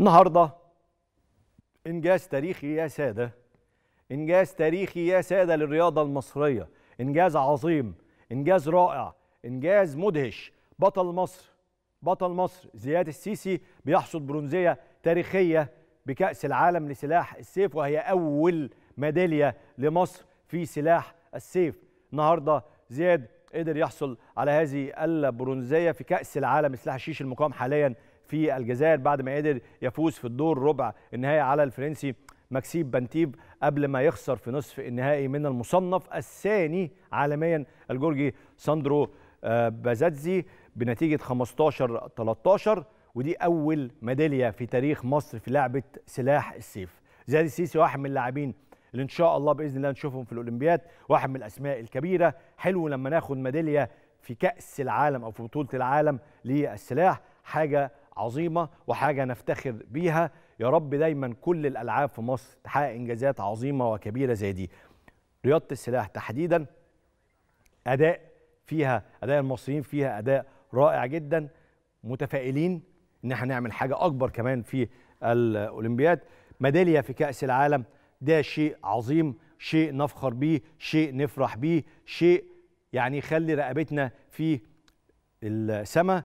النهارده انجاز تاريخي يا ساده انجاز تاريخي يا ساده للرياضه المصريه انجاز عظيم انجاز رائع انجاز مدهش بطل مصر بطل مصر زياد السيسي بيحصد برونزيه تاريخيه بكاس العالم لسلاح السيف وهي اول ميداليه لمصر في سلاح السيف النهارده زياد قدر يحصل على هذه البرونزيه في كاس العالم لسلاح الشيش المقام حاليا في الجزائر بعد ما قدر يفوز في الدور ربع النهائي على الفرنسي مكسيب بنتيب قبل ما يخسر في نصف النهائي من المصنف الثاني عالميا الجورجي ساندرو آه، بازاتزي بنتيجة 15 13 ودي أول ميدالية في تاريخ مصر في لعبة سلاح السيف زياد السيسي واحد من اللاعبين اللي ان شاء الله باذن الله نشوفهم في الاولمبياد واحد من الاسماء الكبيره حلو لما ناخد ميداليه في كاس العالم او في بطوله العالم للسلاح حاجه عظيمه وحاجه نفتخر بيها يا رب دايما كل الالعاب في مصر تحقق انجازات عظيمه وكبيره زي دي رياضه السلاح تحديدا اداء فيها اداء المصريين فيها اداء رائع جدا متفائلين ان احنا نعمل حاجه اكبر كمان في الاولمبياد ميداليه في كاس العالم ده شيء عظيم شيء نفخر بيه شيء نفرح بيه شيء يعني يخلي رقبتنا في السماء